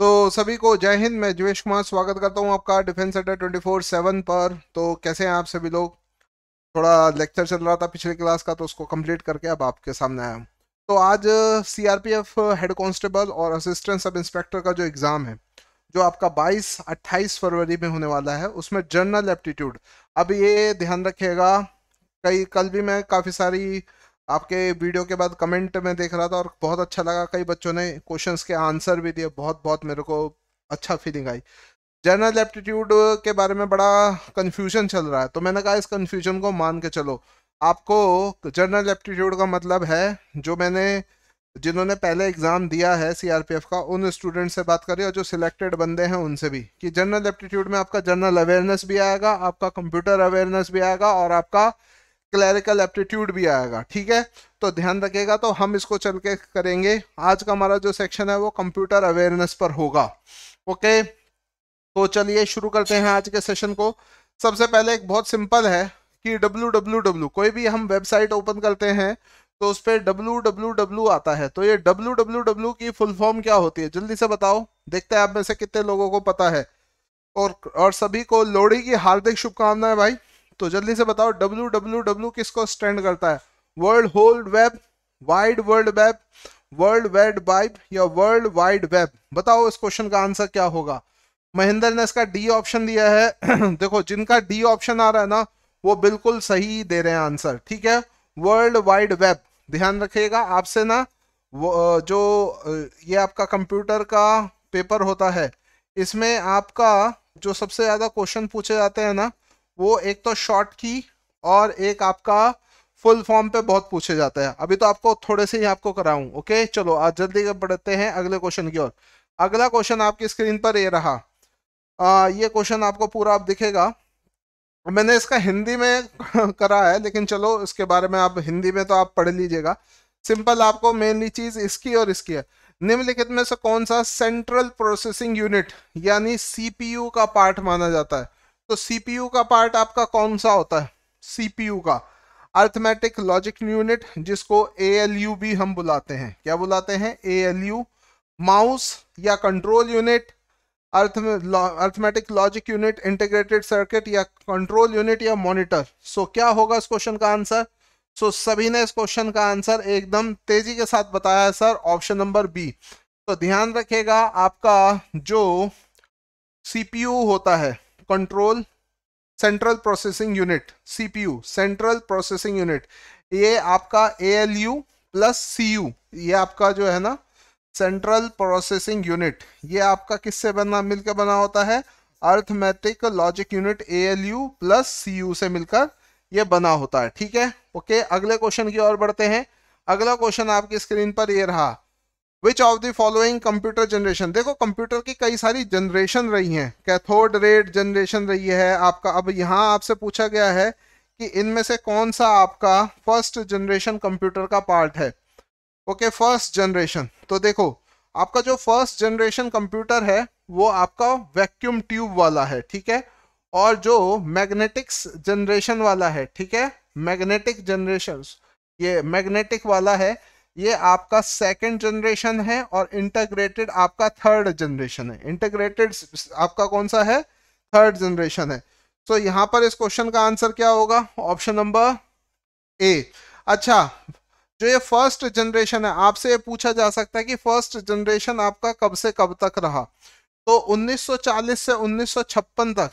तो सभी को जय हिंद मैं जिवेश कुमार स्वागत करता हूं आपका डिफेंस अड्डा ट्वेंटी फोर सेवन पर तो कैसे हैं आप सभी लोग थोड़ा लेक्चर चल रहा था पिछले क्लास का तो उसको कंप्लीट करके अब आपके सामने आया हूँ तो आज सीआरपीएफ हेड कांस्टेबल और असिस्टेंट सब इंस्पेक्टर का जो एग्ज़ाम है जो आपका 22 28 फरवरी में होने वाला है उसमें जर्नल एप्टीट्यूड अब ये ध्यान रखिएगा कई कल भी मैं काफ़ी सारी आपके वीडियो के बाद कमेंट में देख रहा था और बहुत अच्छा लगा कई बच्चों ने क्वेश्चन के आंसर भी दिए बहुत बहुत मेरे को अच्छा फीलिंग आई जनरल एप्टीट्यूड के बारे में बड़ा कन्फ्यूजन चल रहा है तो मैंने कहा इस कन्फ्यूजन को मान के चलो आपको जनरल एप्टीट्यूड का मतलब है जो मैंने जिन्होंने पहले एग्ज़ाम दिया है सीआरपीएफ का उन स्टूडेंट से बात करी और जो सिलेक्टेड बंदे हैं उनसे भी कि जनरल एप्टीट्यूड में आपका जनरल अवेयरनेस भी आएगा आपका कंप्यूटर अवेयरनेस भी आएगा और आपका क्लैरिकल एप्टीट्यूड भी आएगा ठीक है तो ध्यान रखेगा तो हम इसको चल के करेंगे आज का हमारा जो सेक्शन है वो कंप्यूटर अवेयरनेस पर होगा ओके तो चलिए शुरू करते हैं आज के सेशन को सबसे पहले एक बहुत सिंपल है कि डब्ल्यू कोई भी हम वेबसाइट ओपन करते हैं तो उस पर डब्ल्यू आता है तो ये डब्ल्यू की फुल फॉर्म क्या होती है जल्दी से बताओ देखते हैं आप में से कितने लोगों को पता है और और सभी को लोहड़ी की हार्दिक शुभकामनाएं भाई तो जल्दी से बताओ डब्ल्यू डब्ल्यू डब्ल्यू किसको स्टैंड करता है world hold web wide world web world wide vibe या वर्ल्ड वाइड वेब बताओ इस क्वेश्चन का आंसर क्या होगा महेंद्र ने इसका डी ऑप्शन दिया है देखो जिनका डी ऑप्शन आ रहा है ना वो बिल्कुल सही दे रहे हैं आंसर ठीक है वर्ल्ड वाइड वेब ध्यान रखिएगा आपसे ना जो ये आपका कंप्यूटर का पेपर होता है इसमें आपका जो सबसे ज़्यादा क्वेश्चन पूछे जाते हैं ना वो एक तो शॉर्ट की और एक आपका फुल फॉर्म पे बहुत पूछे जाता है अभी तो आपको थोड़े से ही आपको कराऊं ओके चलो आज जल्दी बढ़ते हैं अगले क्वेश्चन की ओर अगला क्वेश्चन आपकी स्क्रीन पर ये रहा आ, ये क्वेश्चन आपको पूरा आप दिखेगा मैंने इसका हिंदी में करा है लेकिन चलो इसके बारे में आप हिंदी में तो आप पढ़ लीजिएगा सिंपल आपको मेनली चीज इसकी और इसकी है निम्नलिखित में से कौन सा सेंट्रल प्रोसेसिंग यूनिट यानी सीपीयू का पार्ट माना जाता है तो सीपीयू का पार्ट आपका कौन सा होता है सीपीयू का अर्थमेटिक लॉजिक यूनिट जिसको ए भी हम बुलाते हैं क्या बुलाते हैं ए माउस या कंट्रोल यूनिट अर्थ arithmetic logic unit integrated circuit या कंट्रोल यूनिट या मॉनिटर सो क्या होगा इस क्वेश्चन का आंसर सो सभी ने इस क्वेश्चन का आंसर एकदम तेजी के साथ बताया है सर ऑप्शन नंबर बी तो ध्यान रखेगा आपका जो सीपीयू होता है control central processing unit CPU central processing unit ये आपका A L U plus C U ये आपका जो है ना सेंट्रल प्रोसेसिंग यूनिट ये आपका किससे बना मिलकर बना होता है arithmetic logic unit A L U plus C U से मिलकर ये बना होता है ठीक है ओके अगले क्वेश्चन की ओर बढ़ते हैं अगला क्वेश्चन आपकी स्क्रीन पर ये रहा which of the following computer generation देखो कंप्यूटर की कई सारी जनरेशन रही हैं कैथोड रेड जनरेशन रही है आपका अब यहाँ आपसे पूछा गया है कि इनमें से कौन सा आपका फर्स्ट जनरेशन कंप्यूटर का पार्ट है ओके फर्स्ट जनरेशन तो देखो आपका जो फर्स्ट जनरेशन कंप्यूटर है वो आपका वैक्यूम ट्यूब वाला है ठीक है और जो मैग्नेटिक्स जनरेशन वाला है ठीक है मैग्नेटिक जनरेशन ये मैग्नेटिक वाला है ये आपका सेकंड जनरेशन है और इंटरग्रेटेड आपका थर्ड जनरेशन है इंटरग्रेटेड आपका कौन सा है थर्ड जनरेशन है तो so, पर इस क्वेश्चन का आंसर क्या होगा ऑप्शन नंबर ए अच्छा जो ये फर्स्ट जनरेशन है आपसे ये पूछा जा सकता है कि फर्स्ट जनरेशन आपका कब से कब तक रहा तो 1940 से 1956 तक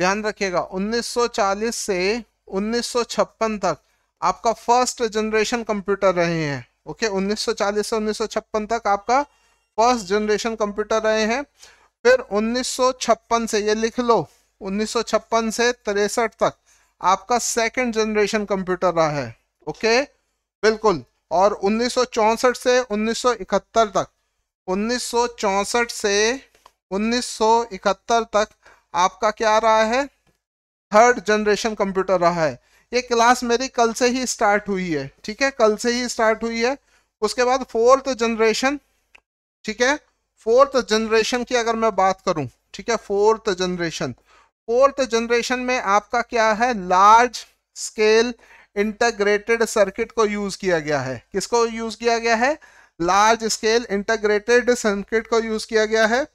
ध्यान रखिएगा 1940 से 1956 तक आपका फर्स्ट जनरेशन कंप्यूटर रहे हैं ओके 1940 से 1956 तक आपका फर्स्ट जनरेशन कंप्यूटर रहे हैं फिर 1956 से ये लिख लो 1956 से तिरसठ तक आपका सेकंड जनरेशन कंप्यूटर रहा है ओके बिल्कुल और 1964 से 1971 तक 1964 से 1971 तक आपका क्या रहा है थर्ड जनरेशन कंप्यूटर रहा है ये क्लास मेरी कल से ही स्टार्ट हुई है ठीक है कल से ही स्टार्ट हुई है उसके बाद फोर्थ जनरेशन ठीक है फोर्थ जनरेशन की अगर मैं बात करूं ठीक है फोर्थ जनरेशन फोर्थ जनरेशन में आपका क्या है लार्ज स्केल इंटरग्रेटेड सर्किट को यूज किया गया है किसको यूज किया गया है लार्ज स्केल इंटरग्रेटेड सर्किट को यूज किया गया है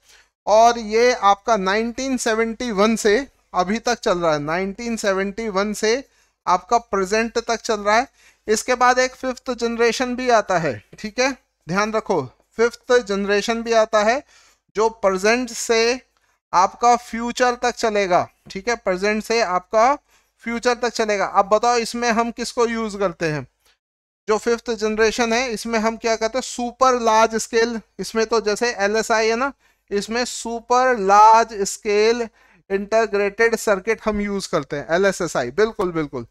और ये आपका 1971 से अभी तक चल रहा है 1971 से आपका प्रेजेंट तक चल रहा है इसके बाद एक फिफ्थ जनरेशन भी आता है ठीक है ध्यान रखो फिफ्थ जनरेशन भी आता है जो प्रेजेंट से आपका फ्यूचर तक चलेगा ठीक है प्रेजेंट से आपका फ्यूचर तक चलेगा अब बताओ इसमें हम किसको यूज करते हैं जो फिफ्थ जनरेशन है इसमें हम क्या कहते हैं सुपर लार्ज स्केल इसमें तो जैसे एल है ना इसमें super large scale integrated circuit हम यूज करते हैं एलएसएसआई बिल्कुल बिल्कुल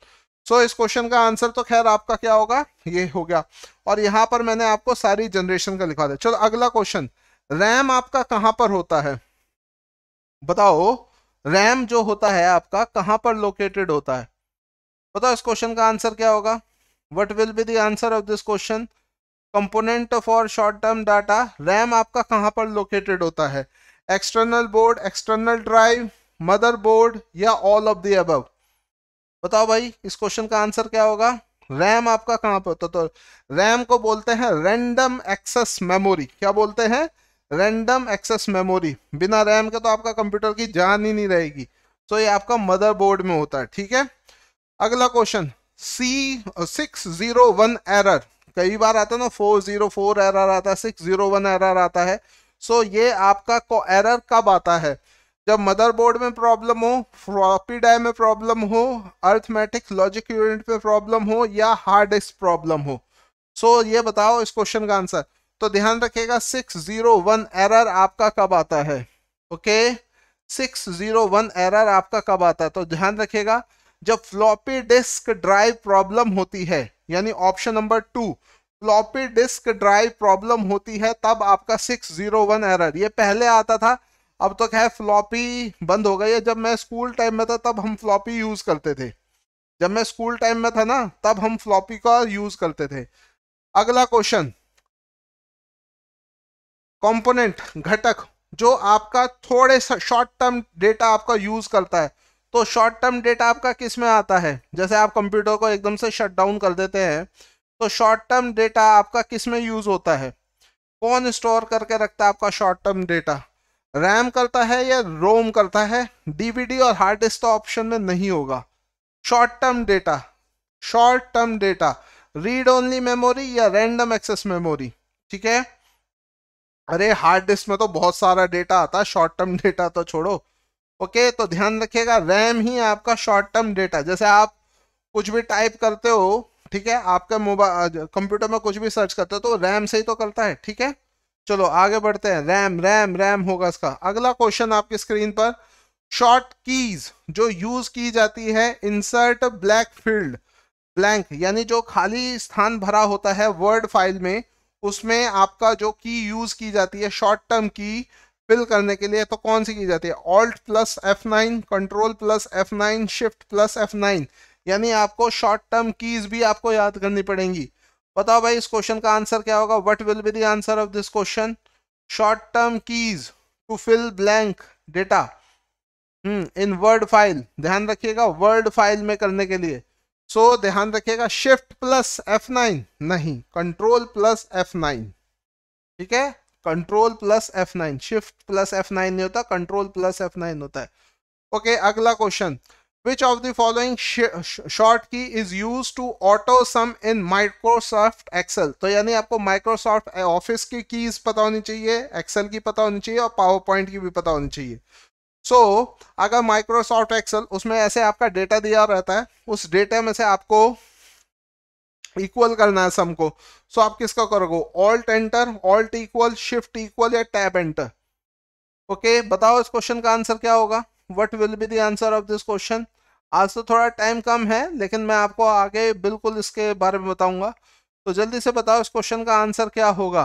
सो so, इस क्वेश्चन का आंसर तो खैर आपका क्या होगा ये हो गया और यहाँ पर मैंने आपको सारी जनरेशन का लिखा दिया चलो अगला क्वेश्चन रैम आपका कहाँ पर होता है बताओ रैम जो होता है आपका कहाँ पर लोकेटेड होता है बताओ इस क्वेश्चन का आंसर क्या होगा what will be the answer of this question component for short term data RAM आपका कहाँ पर लोकेटेड होता है external board external drive motherboard या ऑल ऑफ द अबव बताओ भाई इस क्वेश्चन का आंसर क्या होगा रैम आपका कहां पर होता तो रैम तो, को बोलते हैं रैंडम एक्सेस मेमोरी क्या बोलते हैं रैंडम एक्सेस मेमोरी बिना रैम के तो आपका कंप्यूटर की जान ही नहीं रहेगी तो ये आपका मदरबोर्ड में होता है ठीक है अगला question C six zero one error कई बार आता है ना फोर जीरो फोर एरर आता है सिक्स जीरो वन एरर आता है सो ये आपका एरर कब आता है जब मदरबोर्ड में प्रॉब्लम हो फ्लॉपी डाय में प्रॉब्लम हो अर्थमेटिक लॉजिक यूनिट में प्रॉब्लम हो या हार्ड डिस्क प्रॉब्लम हो सो so, ये बताओ इस क्वेश्चन का आंसर तो ध्यान रखिएगा सिक्स जीरो वन एरर आपका कब आता है okay six zero one error आपका कब आता है तो ध्यान रखिएगा जब फ्लॉपी डिस्क ड्राइव प्रॉब्लम होती है यानी option number two floppy disk drive problem होती है तब आपका सिक्स जीरो वन एरर ये पहले आता था अब तो खैर फ्लॉपी बंद हो गई है जब मैं स्कूल टाइम में था तब हम फ्लॉपी यूज़ करते थे जब मैं स्कूल टाइम में था ना तब हम फ्लॉपी का यूज़ करते थे अगला क्वेश्चन कंपोनेंट घटक जो आपका थोड़े शॉर्ट टर्म डेटा आपका यूज़ करता है तो शॉर्ट टर्म डेटा आपका किस में आता है जैसे आप कंप्यूटर को एकदम से शट डाउन कर देते हैं तो शॉर्ट टर्म डेटा आपका किस में यूज़ होता है कौन स्टोर करके रखता है आपका शॉर्ट टर्म डेटा रैम करता है या रोम करता है डीवीडी और हार्ड डिस्क तो ऑप्शन में नहीं होगा short term data short term data read only memory या रैंडम एक्सेस मेमोरी ठीक है अरे हार्ड डिस्क में तो बहुत सारा डेटा आता है शॉर्ट टर्म डेटा तो छोड़ो ओके तो ध्यान रखिएगा रैम ही आपका शॉर्ट टर्म डेटा जैसे आप कुछ भी टाइप करते हो ठीक है आपका मोबाइल कंप्यूटर में कुछ भी सर्च करते हो तो रैम से ही तो करता है ठीक है चलो आगे बढ़ते हैं रैम रैम रैम होगा इसका अगला क्वेश्चन आपकी स्क्रीन पर शॉर्ट कीज जो यूज की जाती है इंसर्ट ब्लैक फील्ड ब्लैंक यानी जो खाली स्थान भरा होता है वर्ड फाइल में उसमें आपका जो की यूज की जाती है शॉर्ट टर्म की फिल करने के लिए तो कौन सी की जाती है alt plus F nine control plus F nine shift plus F nine यानी आपको शॉर्ट टर्म कीज भी आपको याद करनी पड़ेंगी बताओ भाई इस क्वेश्चन का आंसर क्या होगा what will be the answer of this question short term keys to fill blank data in word file ध्यान रखिएगा वर्ड फाइल में करने के लिए सो so, ध्यान रखिएगा शिफ्ट प्लस एफ नाइन नहीं कंट्रोल प्लस एफ नाइन ठीक है control plus F nine shift plus F nine नहीं होता कंट्रोल प्लस एफ नाइन होता है ओके okay, अगला question Which of the following short key is used to auto sum in Microsoft Excel? तो यानी आपको Microsoft Office की keys पता होनी चाहिए Excel की पता होनी चाहिए और PowerPoint की भी पता होनी चाहिए सो so, अगर माइक्रोसॉफ्ट एक्सेल उसमें ऐसे आपका डेटा दिया रहता है उस डेटा में से आपको इक्वल करना है सम को सो so, आप किसका करोगे alt enter alt equal shift equal या टैब एंटर ओके बताओ इस क्वेश्चन का आंसर क्या होगा what will be the answer of this question आज तो थोड़ा टाइम कम है लेकिन मैं आपको आगे बिल्कुल इसके बारे में बताऊंगा तो जल्दी से बताओ इस क्वेश्चन का आंसर क्या होगा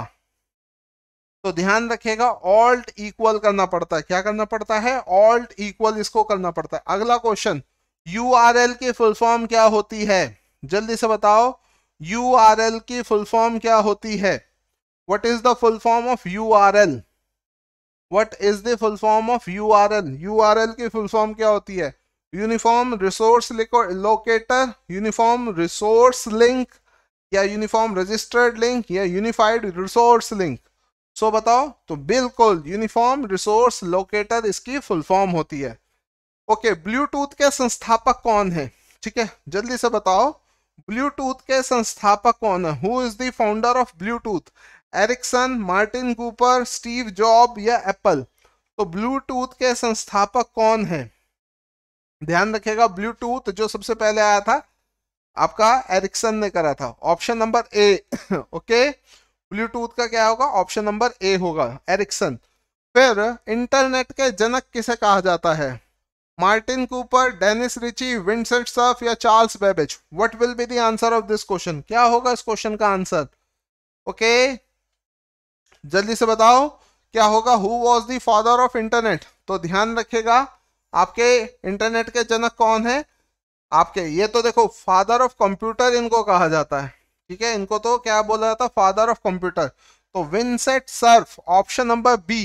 तो ध्यान रखिएगा ऑल्ट इक्वल करना पड़ता है क्या करना पड़ता है ऑल्ट इक्वल इसको करना पड़ता है अगला क्वेश्चन यू आर एल की फुल फॉर्म क्या होती है जल्दी से बताओ यू आर एल की फुल फॉर्म क्या होती है what is the full form of U R L what is the full form of U R L U R L की फुल फॉर्म क्या होती है uniform resource locator uniform resource link या uniform registered link या unified resource link so बताओ तो बिल्कुल uniform resource locator इसकी फुल फॉर्म होती है ओके okay, ब्लूटूथ के संस्थापक कौन है ठीक है जल्दी से बताओ ब्लूटूथ के संस्थापक कौन है who is the founder of Bluetooth Ericsson Martin Cooper Steve Job या एप्पल तो ब्लूटूथ के संस्थापक कौन है ध्यान रखेगा ब्लूटूथ जो सबसे पहले आया था आपका एरिक्सन ने करा था option number A okay Bluetooth का क्या होगा ऑप्शन नंबर ए होगा एरिक्सन फिर इंटरनेट के जनक किसे कहा जाता है Martin Cooper Dennis Ritchie Vincent Cerf या Charles Babbage what will be the answer of this question क्या होगा इस क्वेश्चन का आंसर ओके जल्दी से बताओ क्या होगा who was the father of internet तो ध्यान रखेगा आपके इंटरनेट के जनक कौन है आपके ये तो देखो फादर ऑफ कंप्यूटर इनको कहा जाता है ठीक है इनको तो क्या बोला जाता है फादर ऑफ कंप्यूटर तो Vincent Cerf option number B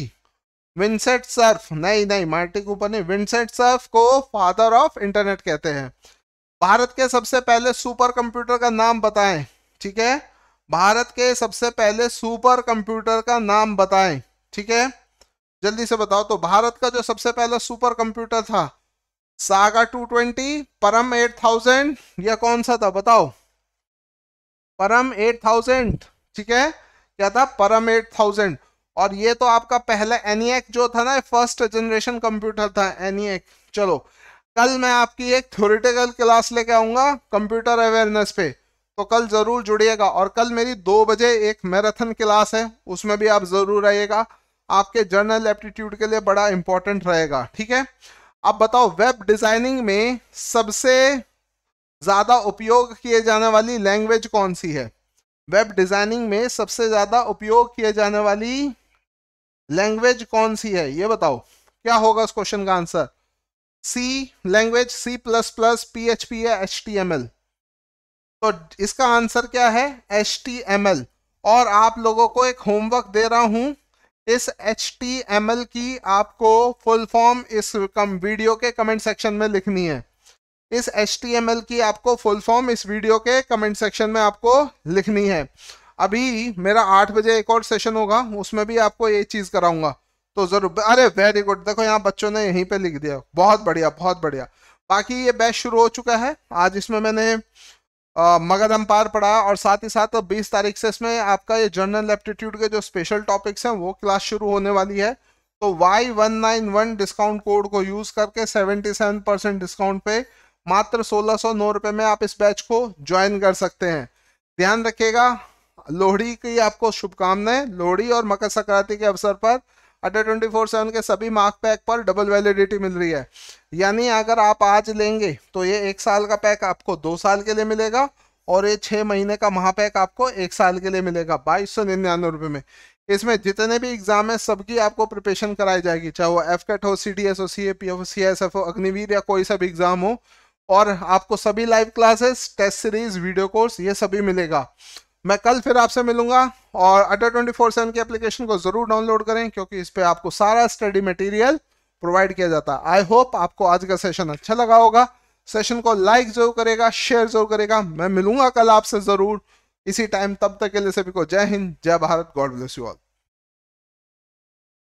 Vincent Cerf नहीं नहीं मार्टी कूपर नहीं विंसेंट सर्फ को फादर ऑफ इंटरनेट कहते हैं भारत के सबसे पहले सुपर कंप्यूटर का नाम बताएं ठीक है भारत के सबसे पहले सुपर कंप्यूटर का नाम बताएं ठीक है जल्दी से बताओ तो भारत का जो सबसे पहला सुपर कंप्यूटर था सागा 220 परम 8000 या कौन सा था बताओ परम 8000 ठीक है क्या था परम 8000 और ये तो आपका पहला एनिएक e जो था ना फर्स्ट जनरेशन कंप्यूटर था एनिएक e चलो कल मैं आपकी एक थ्योरिटिकल क्लास लेके आऊँगा कंप्यूटर अवेयरनेस पे तो कल ज़रूर जुड़िएगा और कल मेरी दो बजे एक मैराथन क्लास है उसमें भी आप ज़रूर आइएगा आपके जर्नल एप्टीट्यूड के लिए बड़ा इंपॉर्टेंट रहेगा ठीक है अब बताओ वेब डिज़ाइनिंग में सबसे ज़्यादा उपयोग किए जाने वाली लैंग्वेज कौन सी है वेब डिज़ाइनिंग में सबसे ज़्यादा उपयोग किए जाने वाली लैंग्वेज कौन सी है ये बताओ क्या होगा इस क्वेश्चन का answer C language C plus plus P H P या एच टी एम एल तो इसका आंसर क्या है एच टी एम एल और आप लोगों को एक होमवर्क दे रहा हूं इस एच टी एम एल की आपको फुल फॉर्म इस कम वीडियो के कमेंट सेक्शन में लिखनी है इस एच टी एम एल की आपको फुल फॉर्म इस वीडियो के कमेंट सेक्शन में आपको लिखनी है अभी मेरा आठ बजे एक और सेशन होगा उसमें भी आपको ये चीज़ कराऊंगा तो ज़रूर अरे वेरी गुड देखो यहाँ बच्चों ने यहीं पे लिख दिया बहुत बढ़िया बहुत बढ़िया बाकी ये बैच शुरू हो चुका है आज इसमें मैंने मगध अम्पायर पढ़ा और साथ ही साथ बीस तारीख से इसमें आपका ये जर्नल एप्टीट्यूड के जो स्पेशल टॉपिक्स हैं वो क्लास शुरू होने वाली है तो Y one nine one discount code को यूज़ करके सेवेंटी सेवन परसेंट डिस्काउंट पे मात्र सोलह सौ नौ रुपये में आप इस बैच को ज्वाइन कर सकते हैं ध्यान रखिएगा लोहड़ी की आपको शुभकामनाएं लोहड़ी और मकर संक्रांति के अवसर पर अड्डा ट्वेंटी फोर सेवन के सभी मार्क पैक पर डबल वैलिडिटी मिल रही है यानी अगर आप आज लेंगे तो ये एक साल का पैक आपको दो साल के लिए मिलेगा और ये छः महीने का महापैक आपको एक साल के लिए मिलेगा बाईस सौ निन्यानवे रुपये में इसमें जितने भी एग्जाम है सबकी आपको प्रिपरेशन कराई जाएगी चाहे वो एफ कैट हो सी डी एस हो सी ए पी एफ हो सी एस एफ हो अग्निवीर या कोई सा भी एग्जाम हो और आपको सभी live classes test series video course ये सभी मिलेगा मैं कल फिर आपसे मिलूंगा और अटर ट्वेंटी फोर सेवन की एप्लीकेशन को ज़रूर डाउनलोड करें क्योंकि इस पर आपको सारा स्टडी मटेरियल प्रोवाइड किया जाता है आई होप आपको आज का सेशन अच्छा लगा होगा सेशन को लाइक जरूर करेगा शेयर जरूर करेगा मैं मिलूंगा कल आपसे ज़रूर इसी टाइम तब तक के लिए सभी को जय हिंद जय Bharat god bless you all